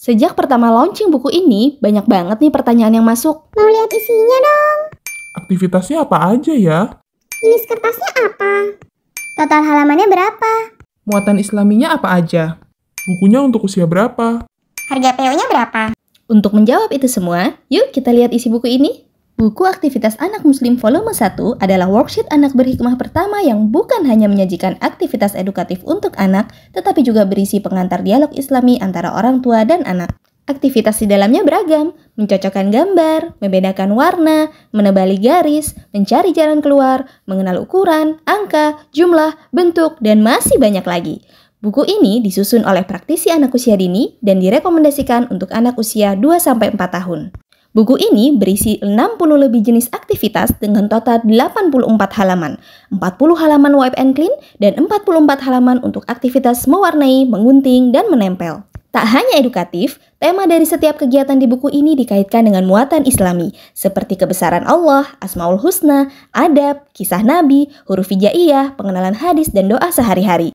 Sejak pertama launching buku ini, banyak banget nih pertanyaan yang masuk. Mau lihat isinya dong. Aktivitasnya apa aja ya? Jenis kertasnya apa? Total halamannya berapa? Muatan islaminya apa aja? Bukunya untuk usia berapa? Harga PO-nya berapa? Untuk menjawab itu semua, yuk kita lihat isi buku ini. Buku aktivitas anak muslim volume 1 adalah worksheet anak berhikmah pertama yang bukan hanya menyajikan aktivitas edukatif untuk anak, tetapi juga berisi pengantar dialog islami antara orang tua dan anak. Aktivitas di dalamnya beragam, mencocokkan gambar, membedakan warna, menebali garis, mencari jalan keluar, mengenal ukuran, angka, jumlah, bentuk, dan masih banyak lagi. Buku ini disusun oleh praktisi anak usia dini dan direkomendasikan untuk anak usia 2-4 tahun. Buku ini berisi 60 lebih jenis aktivitas dengan total 84 halaman, 40 halaman wipe and clean, dan 44 halaman untuk aktivitas mewarnai, mengunting, dan menempel. Tak hanya edukatif, tema dari setiap kegiatan di buku ini dikaitkan dengan muatan islami, seperti kebesaran Allah, Asmaul Husna, adab, kisah Nabi, huruf hijaiyah, pengenalan hadis, dan doa sehari-hari.